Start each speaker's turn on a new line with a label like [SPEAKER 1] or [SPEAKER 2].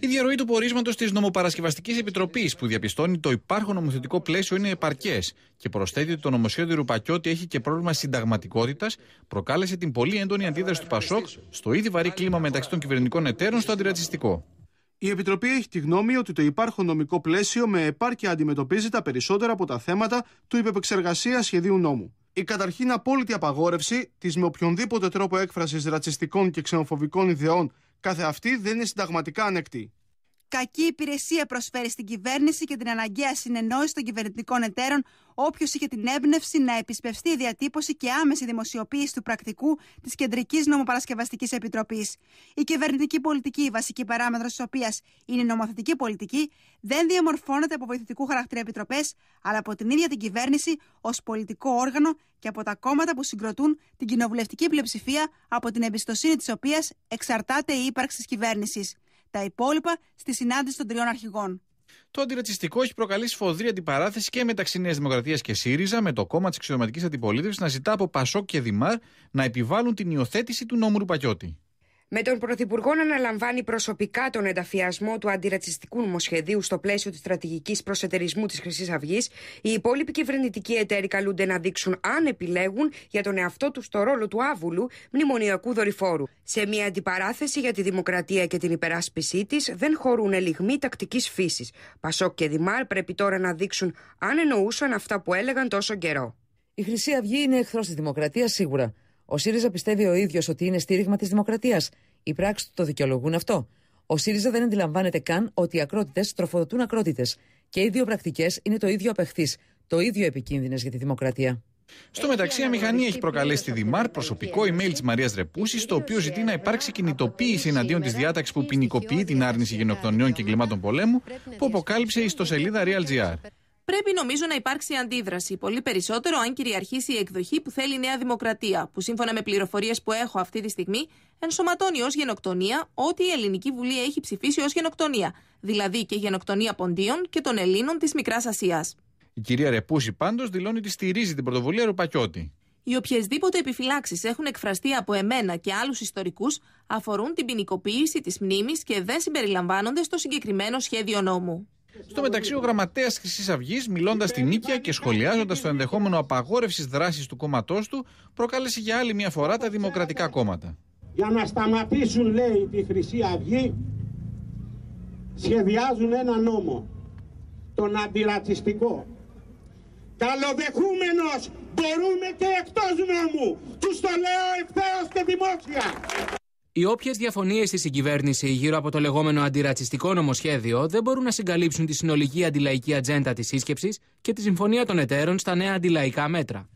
[SPEAKER 1] Η διαρροή του πορίσματος της Νομοπαρασκευαστικής Επιτροπής που διαπιστώνει το υπάρχον νομοθετικό πλαίσιο είναι επαρκές και προσθέτει ότι το νομοσχέδιο Ρουπακιώτη έχει και πρόβλημα συνταγματικότητας, προκάλεσε την πολύ έντονη αντίδραση του Πασόκ στο ήδη βαρύ κλίμα μεταξύ των κυβερνητικών εταίρων στο αντιρατσιστικό. Η Επιτροπή έχει τη γνώμη ότι το υπάρχον νομικό πλαίσιο με επάρκεια αντιμετωπίζει τα περισσότερα από τα θέματα του υπεπεξεργασία σχεδίου νόμου. Η καταρχήν απόλυτη απαγόρευση της με οποιονδήποτε τρόπο έκφρασης ρατσιστικών και ξενοφοβικών ιδεών κάθε αυτή δεν είναι συνταγματικά ανεκτή.
[SPEAKER 2] Κακή υπηρεσία προσφέρει στην κυβέρνηση και την αναγκαία συνεννόηση των κυβερνητικών εταίρων, όποιος είχε την έμπνευση να επισπευστεί η διατύπωση και άμεση δημοσιοποίηση του πρακτικού της Κεντρικής Νομοπαρασκευαστικής Επιτροπής. Η κυβερνητική πολιτική, η βασική παράμετρο της οποίας είναι η νομοθετική πολιτική, δεν διαμορφώνεται από βοηθητικού χαρακτήρα επιτροπές, αλλά από την ίδια την κυβέρνηση ως πολιτικό όργανο και από τα κόμματα που συγκροτούν την κοινοβουλευτική πλειοψηφία από την εμπιστοσύνη της οποίας εξαρτάται η ύπαρξη της κυβέρνησης. Τα υπόλοιπα στη συνάντηση των τριών αρχηγών.
[SPEAKER 1] Το αντιρατσιστικό έχει προκαλέσει φοδρή αντιπαράθεση και μεταξύ Νέας Δημοκρατίας και ΣΥΡΙΖΑ, με το κόμμα της αξιωματικής αντιπολίτευσης να ζητά από Πασόκ και Δημάρ να επιβάλλουν την υιοθέτηση του νόμου Ρουπακιώτη.
[SPEAKER 3] Με τον Πρωθυπουργό να αναλαμβάνει προσωπικά τον ενταφιασμό του αντιρατσιστικού νομοσχεδίου στο πλαίσιο της στρατηγικής προσετερισμού της Χρυσής Αυγής, οι υπόλοιποι κυβερνητικοί εταίροι καλούνται να δείξουν αν επιλέγουν για τον εαυτό τους το ρόλο του άβουλου μνημονιακού δορυφόρου. Σε μια αντιπαράθεση για τη δημοκρατία και την υπεράσπιση της, δεν χωρούν ελιγμοί τακτικής φύσης. Πασόκ και Δημάρ πρέπει τώρα να δείξουν αν εννοούσαν αυτά που έλεγαν τόσο καιρό. Η Χρυσή Αυγή είναι εχθρός της δημοκρατίας σίγουρα. Ο ΣΥΡΙΖΑ πιστεύει ο ίδιος ότι είναι στήριγμα της δημοκρατίας. Οι πράξεις του το δικαιολογούν αυτό. Ο ΣΥΡΙΖΑ δεν αντιλαμβάνεται καν ότι οι ακρότητες τροφοδοτούν ακρότητες. Και οι δύο πρακτικές είναι το ίδιο απεχθείς, το ίδιο επικίνδυνες για τη δημοκρατία.
[SPEAKER 1] Στο μεταξύ, η αμηχανία έχει προκαλέσει τη Δημάρ προσωπικό email της Μαρίας Ρεπούσης, το οποίο ζητεί να υπάρξει κινητοποίηση εναντίον της διάταξης που ποινικοποιεί την άρνηση γενοκτονιών και εγκλημάτων πολέμου, που αποκάλυψε η ιστοσελίδα RealGR
[SPEAKER 4] πρέπει νομίζω να υπάρξει αντίδραση. Πολύ περισσότερο αν κυριαρχήσει η εκδοχή που θέλει η Νέα Δημοκρατία, που σύμφωνα με πληροφορίες που έχω αυτή τη στιγμή, ενσωματώνει ως γενοκτονία ό,τι η Ελληνική Βουλή έχει ψηφίσει ως γενοκτονία. Δηλαδή και γενοκτονία ποντίων και των Ελλήνων της Μικράς Ασίας.
[SPEAKER 1] Η κυρία Ρεπούση πάντως δηλώνει ότι στηρίζει την πρωτοβουλία Ρουπακιώτη.
[SPEAKER 4] Οι οποιασδήποτε επιφυλάξεις έχουν εκφραστεί από εμένα και άλλους ιστορικούς αφορούν την ποινικοποίηση της μνήμης και δεν συμπεριλαμβάνονται στο συγκεκριμένο σχέδιο νόμου.
[SPEAKER 1] Στο μεταξύ, ο γραμματέας Χρυσής Αυγής, μιλώντας την νίκαια και σχολιάζοντας το ενδεχόμενο απαγόρευσης δράσης του κόμματός του, προκάλεσε για άλλη μια φορά τα δημοκρατικά κόμματα. Για να σταματήσουν, λέει, τη Χρυσή Αυγή, σχεδιάζουν ένα νόμο, τον αντιρατσιστικό. Καλοδεχούμενος! μπορούμε και εκτός νόμου. Τους το λέω ευθέως και δημόσια. Οι όποιες διαφωνίες στη συγκυβέρνηση γύρω από το λεγόμενο αντιρατσιστικό νομοσχέδιο δεν μπορούν να συγκαλύψουν τη συνολική αντιλαϊκή ατζέντα της σύσκεψης και τη συμφωνία των εταίρων στα νέα αντιλαϊκά μέτρα.